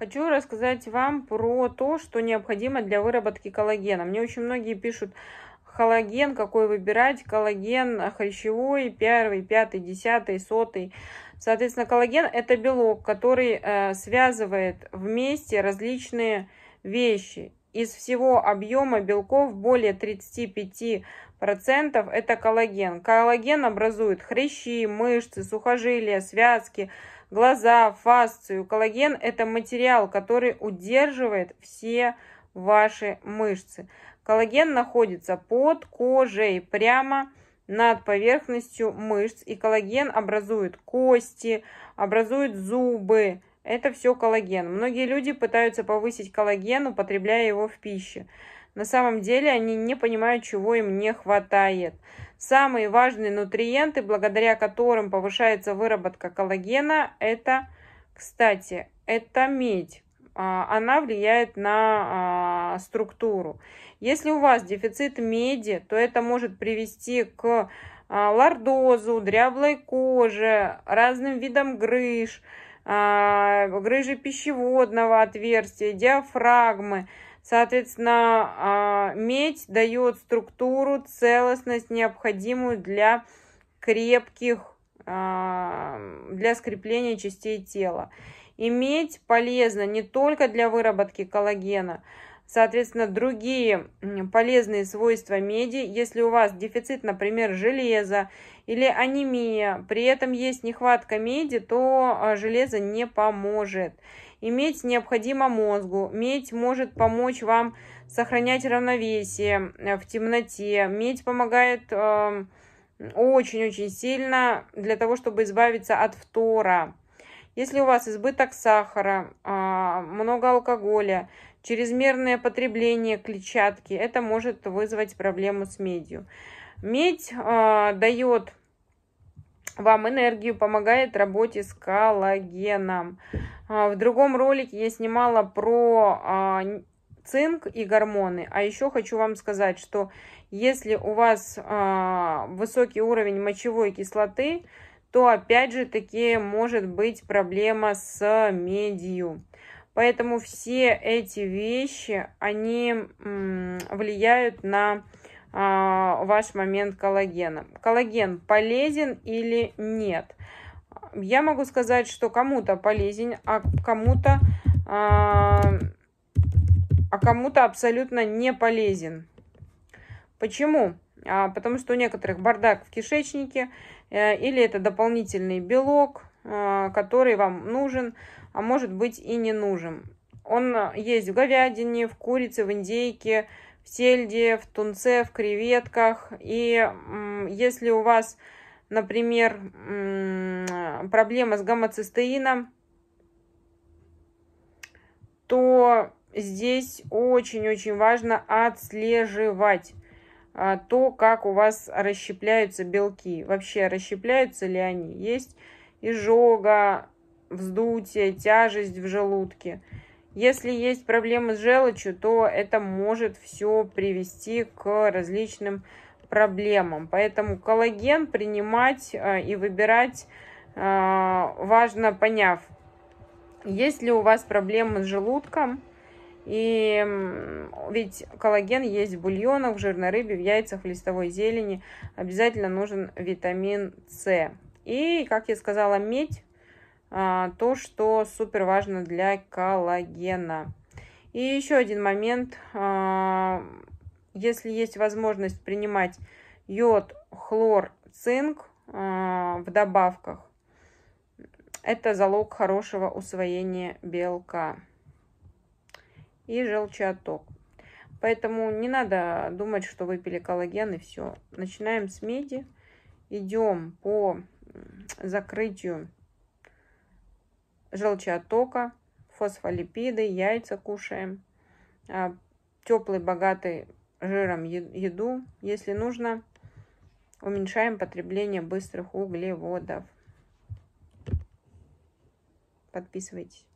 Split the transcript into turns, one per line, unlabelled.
Хочу рассказать вам про то, что необходимо для выработки коллагена. Мне очень многие пишут, коллаген, какой выбирать, коллаген хрящевой, первый, пятый, десятый, сотый. Соответственно, коллаген – это белок, который э, связывает вместе различные вещи из всего объема белков более 35% это коллаген. Коллаген образует хрящи, мышцы, сухожилия, связки, глаза, фасцию. Коллаген – это материал, который удерживает все ваши мышцы. Коллаген находится под кожей, прямо над поверхностью мышц. И коллаген образует кости, образует зубы, это все коллаген. Многие люди пытаются повысить коллаген, употребляя его в пище. На самом деле они не понимают, чего им не хватает. Самые важные нутриенты, благодаря которым повышается выработка коллагена, это, кстати, это медь. А, она влияет на а, структуру. Если у вас дефицит меди, то это может привести к а, лордозу, дряблой коже, разным видам грыж – а, грыжи пищеводного отверстия, диафрагмы. Соответственно, а, медь дает структуру, целостность, необходимую для крепких, а, для скрепления частей тела. И медь полезна не только для выработки коллагена, Соответственно, другие полезные свойства меди, если у вас дефицит, например, железа или анемия, при этом есть нехватка меди, то а, железо не поможет. И медь необходима мозгу. Медь может помочь вам сохранять равновесие э, в темноте. Медь помогает эм, очень-очень э, сильно для того, чтобы избавиться от фтора. Если у вас избыток сахара, а, много алкоголя, Чрезмерное потребление клетчатки, это может вызвать проблему с медью. Медь э, дает вам энергию, помогает работе с коллагеном. А, в другом ролике я снимала про а, цинк и гормоны. А еще хочу вам сказать, что если у вас высокий уровень мочевой кислоты, то опять же таки может быть проблема с медью. Поэтому все эти вещи, они влияют на а, ваш момент коллагена. Коллаген полезен или нет? Я могу сказать, что кому-то полезен, а кому-то а, а кому-то абсолютно не полезен. Почему? А, потому что у некоторых бардак в кишечнике, э, или это дополнительный белок, Э, который вам нужен, а может быть и не нужен. Он э, есть в говядине, в курице, в индейке, в сельде, в тунце, в креветках. И если у вас, например, проблема с гомоцистеином, то здесь очень-очень важно отслеживать э, то, как у вас расщепляются белки. Вообще, расщепляются ли они? Есть изжога, вздутие, тяжесть в желудке. Если есть проблемы с желчью, то это может все привести к различным проблемам. Поэтому коллаген принимать э, и выбирать э, важно, поняв, есть ли у вас проблемы с желудком. И ведь коллаген есть в бульонах, в жирной рыбе, в яйцах, в листовой зелени. Обязательно нужен витамин С. И, как я сказала, медь а, то, что супер важно для коллагена. И еще один момент. А, если есть возможность принимать йод, хлор, цинк а, в добавках, это залог хорошего усвоения белка и желчаток. Поэтому не надо думать, что выпили коллаген и все. Начинаем с меди. Идем по закрытию желчеоттока, фосфолипиды, яйца кушаем, а, теплый, богатый жиром еду. Если нужно, уменьшаем потребление быстрых углеводов. Подписывайтесь.